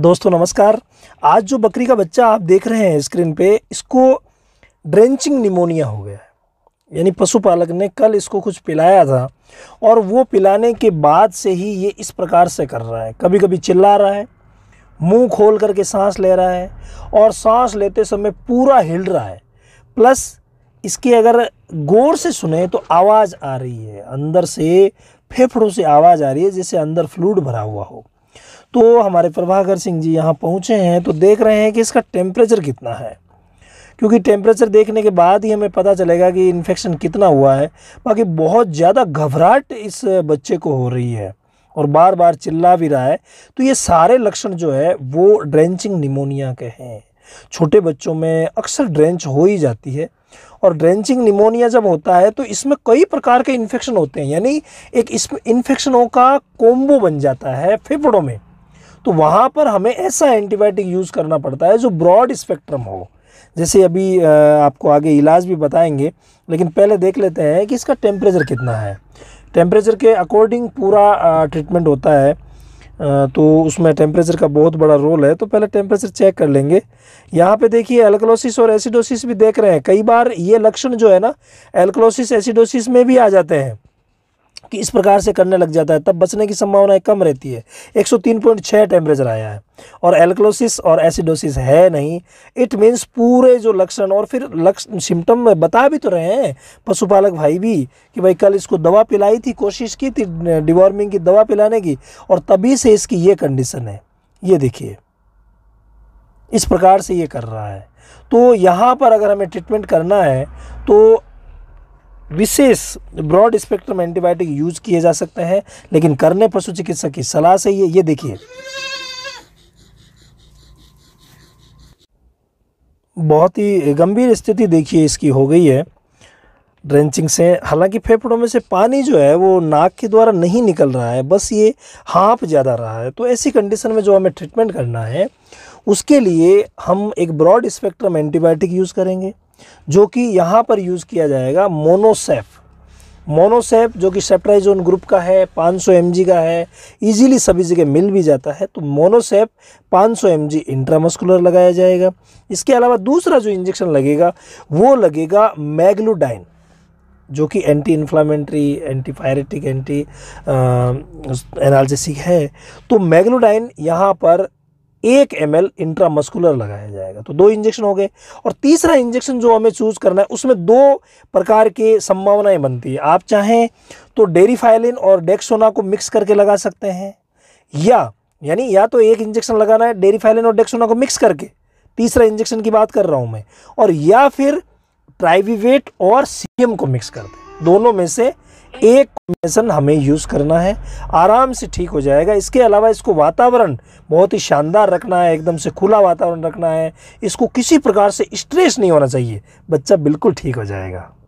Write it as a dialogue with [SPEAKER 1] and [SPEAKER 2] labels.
[SPEAKER 1] दोस्तों नमस्कार आज जो बकरी का बच्चा आप देख रहे हैं स्क्रीन पे इसको ड्रेंचिंग निमोनिया हो गया है यानी पशुपालक ने कल इसको कुछ पिलाया था और वो पिलाने के बाद से ही ये इस प्रकार से कर रहा है कभी कभी चिल्ला रहा है मुंह खोल करके सांस ले रहा है और सांस लेते समय पूरा हिल रहा है प्लस इसकी अगर गौर से सुने तो आवाज़ आ रही है अंदर से फेफड़ों से आवाज़ आ रही है जैसे अंदर फ्लूड भरा हुआ हो तो हमारे प्रभाकर सिंह जी यहाँ पहुँचे हैं तो देख रहे हैं कि इसका टेम्परेचर कितना है क्योंकि टेम्परेचर देखने के बाद ही हमें पता चलेगा कि इन्फेक्शन कितना हुआ है बाकी बहुत ज़्यादा घबराहट इस बच्चे को हो रही है और बार बार चिल्ला भी रहा है तो ये सारे लक्षण जो है वो ड्रेंचिंग निमोनिया के हैं छोटे बच्चों में अक्सर ड्रेंच हो ही जाती है और ड्रेंचिंग निमोनिया जब होता है तो इसमें कई प्रकार के इन्फेक्शन होते हैं यानी एक इस इन्फेक्शनों का कोम्बो बन जाता है फेफड़ों में तो वहाँ पर हमें ऐसा एंटीबायोटिक यूज़ करना पड़ता है जो ब्रॉड स्पेक्ट्रम हो जैसे अभी आपको आगे इलाज भी बताएंगे लेकिन पहले देख लेते हैं कि इसका टेम्परेचर कितना है टेम्परेचर के अकॉर्डिंग पूरा ट्रीटमेंट होता है तो उसमें टेम्परेचर का बहुत बड़ा रोल है तो पहले टेम्परेचर चेक कर लेंगे यहाँ पे देखिए एल्कलोसिस और एसिडोसिस भी देख रहे हैं कई बार ये लक्षण जो है ना एल्कलोसिस एसिडोसिस में भी आ जाते हैं कि इस प्रकार से करने लग जाता है तब बचने की संभावनाएं कम रहती है 103.6 टेम्परेचर आया है और एल्कलोसिस और एसिडोसिस है नहीं इट मीन्स पूरे जो लक्षण और फिर लक्षण सिम्टम में बता भी तो रहे हैं पशुपालक भाई भी कि भाई कल इसको दवा पिलाई थी कोशिश की थी डिवॉर्मिंग की दवा पिलाने की और तभी से इसकी ये कंडीशन है ये देखिए इस प्रकार से ये कर रहा है तो यहाँ पर अगर हमें ट्रीटमेंट करना है तो विशेष ब्रॉड स्पेक्ट्रम एंटीबायोटिक यूज किए जा सकते हैं लेकिन करने पशु चिकित्सक की सलाह से ये ये देखिए बहुत ही गंभीर स्थिति देखिए इसकी हो गई है ड्रेंचिंग से हालांकि फेफड़ों में से पानी जो है वो नाक के द्वारा नहीं निकल रहा है बस ये हाँप ज़्यादा रहा है तो ऐसी कंडीशन में जो हमें ट्रीटमेंट करना है उसके लिए हम एक ब्रॉड स्पेक्ट्रम एंटीबायोटिक यूज़ करेंगे जो कि यहाँ पर यूज़ किया जाएगा मोनोसेफ मोनोसेप जो कि सेप्ट्राइजोन ग्रुप का है 500 सौ का है इजीली सभी जगह मिल भी जाता है तो मोनोसेप 500 सौ एम इंट्रामस्कुलर लगाया जाएगा इसके अलावा दूसरा जो इंजेक्शन लगेगा वो लगेगा मैगलोडाइन जो कि anti inflammatory antipyretic anti analgesic है तो मैग्लोडाइन यहाँ पर एक एम एल इंट्रामस्कुलर लगाया जाएगा तो दो इंजेक्शन हो गए और तीसरा इंजेक्शन जो हमें चूज़ करना है उसमें दो प्रकार के संभावनाएं बनती है आप चाहें तो डेरीफाइलिन और डेक्सोना को मिक्स करके लगा सकते हैं या यानी या तो एक इंजेक्शन लगाना है डेरीफाइलिन और डेक्सोना को मिक्स करके तीसरा इंजेक्शन की बात कर रहा हूँ मैं और या फिर ट्राइविवेट और सीएम को मिक्स कर दें दोनों में से एक कॉम्बिनेशन हमें यूज़ करना है आराम से ठीक हो जाएगा इसके अलावा इसको वातावरण बहुत ही शानदार रखना है एकदम से खुला वातावरण रखना है इसको किसी प्रकार से स्ट्रेस नहीं होना चाहिए बच्चा बिल्कुल ठीक हो जाएगा